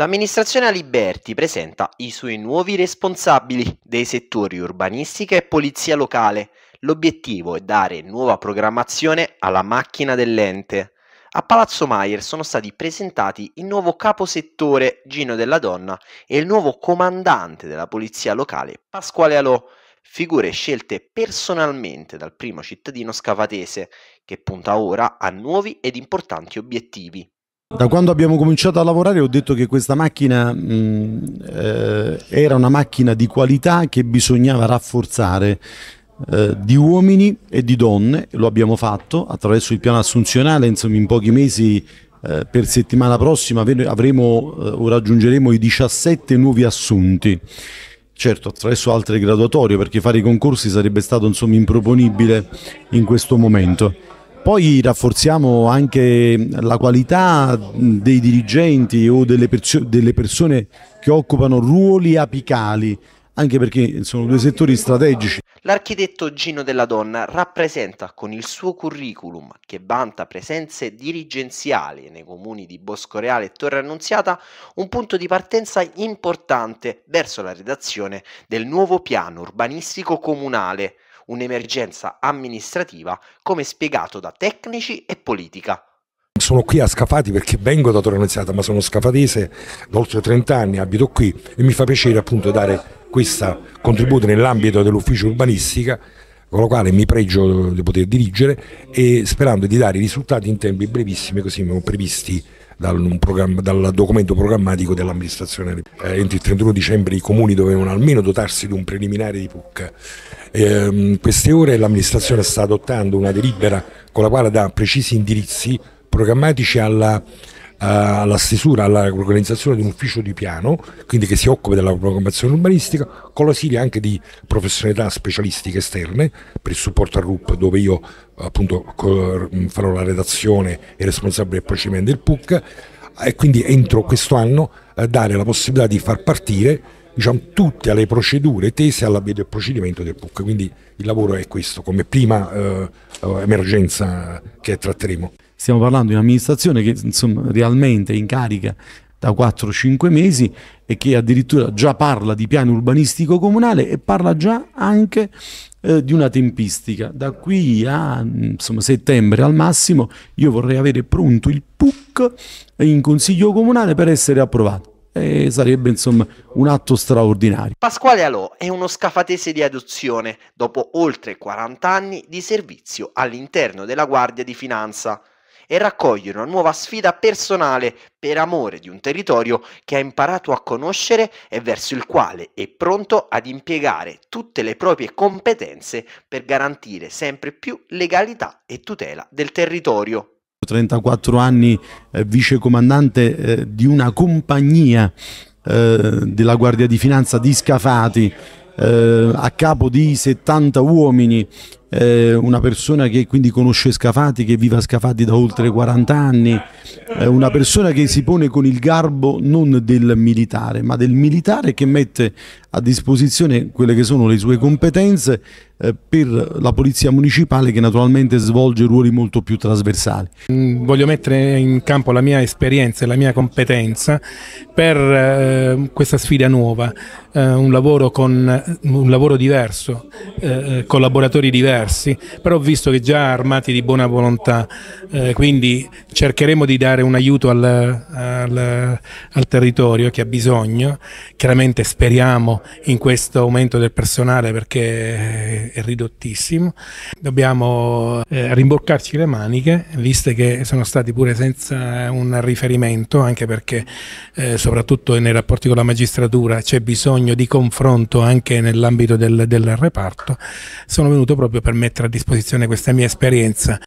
L'amministrazione Aliberti presenta i suoi nuovi responsabili dei settori urbanistica e polizia locale. L'obiettivo è dare nuova programmazione alla macchina dell'ente. A Palazzo Maier sono stati presentati il nuovo caposettore Gino della Donna e il nuovo comandante della polizia locale Pasquale Alò, figure scelte personalmente dal primo cittadino scavatese che punta ora a nuovi ed importanti obiettivi. Da quando abbiamo cominciato a lavorare ho detto che questa macchina mh, eh, era una macchina di qualità che bisognava rafforzare eh, di uomini e di donne, lo abbiamo fatto attraverso il piano assunzionale, insomma in pochi mesi eh, per settimana prossima avremo eh, o raggiungeremo i 17 nuovi assunti. Certo, attraverso altre graduatorie, perché fare i concorsi sarebbe stato insomma improponibile in questo momento. Poi rafforziamo anche la qualità dei dirigenti o delle, perso delle persone che occupano ruoli apicali, anche perché sono due settori strategici. L'architetto Gino della Donna rappresenta con il suo curriculum, che vanta presenze dirigenziali nei comuni di Boscoreale e Torre Annunziata, un punto di partenza importante verso la redazione del nuovo piano urbanistico comunale un'emergenza amministrativa come spiegato da tecnici e politica. Sono qui a Scafati perché vengo da Torre Annunziata, ma sono scafatese da oltre 30 anni, abito qui e mi fa piacere appunto dare questo contributo nell'ambito dell'ufficio urbanistica con la quale mi pregio di poter dirigere e sperando di dare i risultati in tempi brevissimi così come previsti dal, programma, dal documento programmatico dell'amministrazione. Eh, entro il 31 dicembre i comuni dovevano almeno dotarsi di un preliminare di PUC. In ehm, queste ore l'amministrazione sta adottando una delibera con la quale dà precisi indirizzi programmatici alla alla eh, stesura, all'organizzazione di un ufficio di piano, quindi che si occupa della programmazione urbanistica, con l'ausilio anche di professionalità specialistiche esterne per il supporto al RUP, dove io appunto farò la redazione e responsabile del procedimento del PUC, e quindi entro questo anno eh, dare la possibilità di far partire diciamo, tutte le procedure tese all'avvio del procedimento del PUC. Quindi il lavoro è questo, come prima eh, eh emergenza che tratteremo stiamo parlando di un'amministrazione che insomma realmente è in carica da 4-5 mesi e che addirittura già parla di piano urbanistico comunale e parla già anche eh, di una tempistica. Da qui a insomma, settembre al massimo io vorrei avere pronto il PUC in consiglio comunale per essere approvato. E sarebbe insomma un atto straordinario. Pasquale Alò è uno scafatese di adozione dopo oltre 40 anni di servizio all'interno della Guardia di Finanza e raccoglie una nuova sfida personale per amore di un territorio che ha imparato a conoscere e verso il quale è pronto ad impiegare tutte le proprie competenze per garantire sempre più legalità e tutela del territorio. 34 anni eh, vicecomandante eh, di una compagnia eh, della Guardia di Finanza di Scafati, eh, a capo di 70 uomini eh, una persona che quindi conosce Scafati, che vive a Scafati da oltre 40 anni, eh, una persona che si pone con il garbo non del militare, ma del militare che mette a disposizione quelle che sono le sue competenze eh, per la polizia municipale che naturalmente svolge ruoli molto più trasversali. Mm, voglio mettere in campo la mia esperienza e la mia competenza per eh, questa sfida nuova, eh, un lavoro, con, un lavoro diverso, eh, collaboratori diversi diversi, però ho visto che già armati di buona volontà, eh, quindi cercheremo di dare un aiuto al, al, al territorio che ha bisogno, chiaramente speriamo in questo aumento del personale perché è ridottissimo, dobbiamo eh, rimboccarci le maniche, viste che sono stati pure senza un riferimento, anche perché eh, soprattutto nei rapporti con la magistratura c'è bisogno di confronto anche nell'ambito del, del reparto, sono venuto proprio per per mettere a disposizione questa mia esperienza.